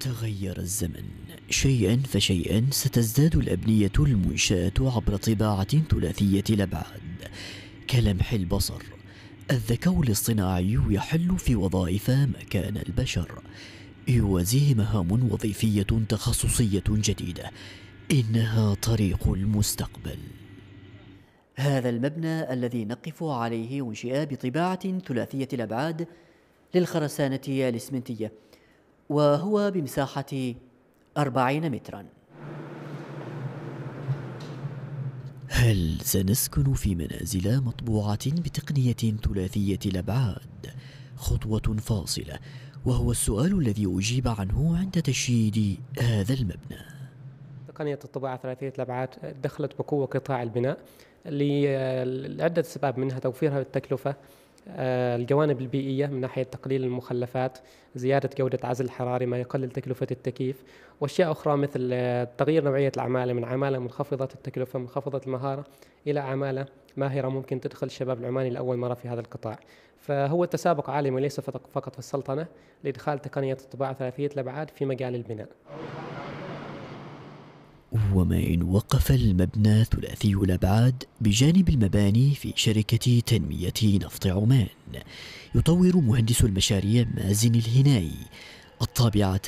تغير الزمن شيئا فشيئا ستزداد الأبنية المنشاة عبر طباعة ثلاثية الأبعاد كلمح البصر الذكاء الاصطناعي يحل في وظائف مكان البشر يوازيه مهام وظيفية تخصصية جديدة إنها طريق المستقبل هذا المبنى الذي نقف عليه أنشئ بطباعة ثلاثية الأبعاد للخرسانة الإسمنتية وهو بمساحة 40 مترا هل سنسكن في منازل مطبوعة بتقنية ثلاثية الأبعاد؟ خطوة فاصلة وهو السؤال الذي أجيب عنه عند تشييد هذا المبنى تقنية الطباعة ثلاثية الأبعاد دخلت بقوة قطاع البناء لعدة أسباب منها توفيرها للتكلفة آه، الجوانب البيئية من ناحية تقليل المخلفات زيادة جودة عزل حراري ما يقلل تكلفة التكييف وأشياء أخرى مثل آه، تغيير نوعية العمالة من عمالة منخفضة التكلفة منخفضة المهارة إلى عمالة ماهرة ممكن تدخل الشباب العماني لأول مرة في هذا القطاع فهو تسابق عالمي وليس فقط في السلطنة لإدخال تقنية الطباعة ثلاثية الأبعاد في مجال البناء وما إن وقف المبنى ثلاثي الأبعاد بجانب المباني في شركة تنمية نفط عمان يطور مهندس المشاريع مازن الهناي الطابعة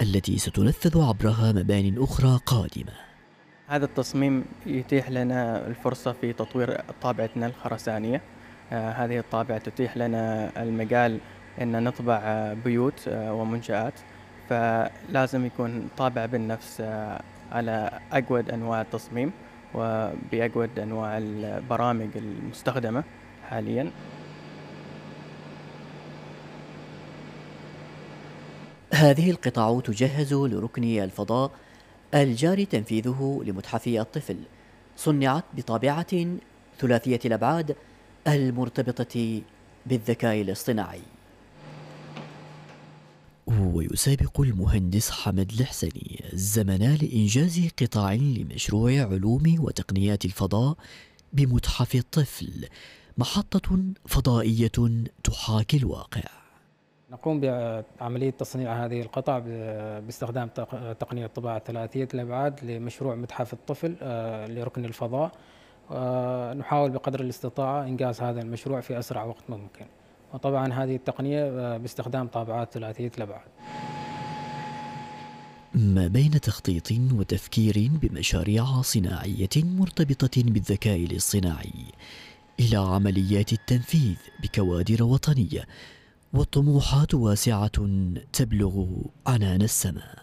التي ستنفذ عبرها مبان أخرى قادمة هذا التصميم يتيح لنا الفرصة في تطوير طابعتنا الخرسانية آه، هذه الطابعة تتيح لنا المجال أن نطبع بيوت آه، ومنشآت فلازم يكون طابع بالنفس آه، على أجود أنواع التصميم وبأجود أنواع البرامج المستخدمة حاليا هذه القطاع تجهز لركن الفضاء الجاري تنفيذه لمتحف الطفل صنعت بطابعة ثلاثية الأبعاد المرتبطة بالذكاء الاصطناعي ويسابق المهندس حمد الحسني الزمن لإنجاز قطاع لمشروع علوم وتقنيات الفضاء بمتحف الطفل محطة فضائية تحاكي الواقع نقوم بعملية تصنيع هذه القطع باستخدام تقنية طباعة ثلاثية الأبعاد لمشروع متحف الطفل آه، لركن الفضاء آه، نحاول بقدر الاستطاعة إنجاز هذا المشروع في أسرع وقت ممكن وطبعا هذه التقنية آه، باستخدام طابعات ثلاثية الأبعاد ما بين تخطيط وتفكير بمشاريع صناعية مرتبطة بالذكاء الاصطناعي إلى عمليات التنفيذ بكوادر وطنية والطموحات واسعة تبلغ عنان السماء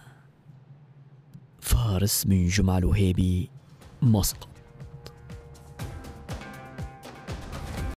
فارس من جمعة الوهيبي مسقط